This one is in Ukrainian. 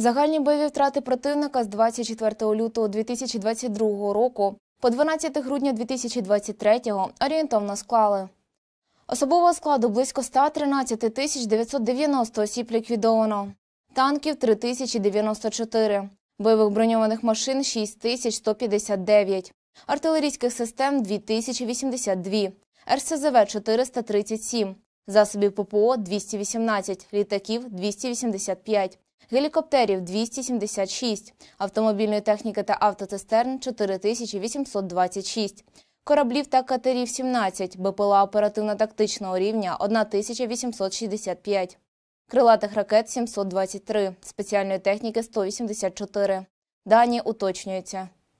Загальні бойові втрати противника з 24 лютого 2022 року по 12 грудня 2023 орієнтовно склали. Особового складу близько 113 тисяч 990 осіб ліквідовано, танків 3094, бойових броньованих машин 6159, артилерійських систем 2082, РСЗВ 437, засобів ППО 218, літаків 285 гелікоптерів 276, автомобільної техніки та автоцистерн 4826, кораблів та катерів 17, БПЛА оперативно-тактичного рівня 1865, крилатих ракет 723, спеціальної техніки 184. Дані уточнюються.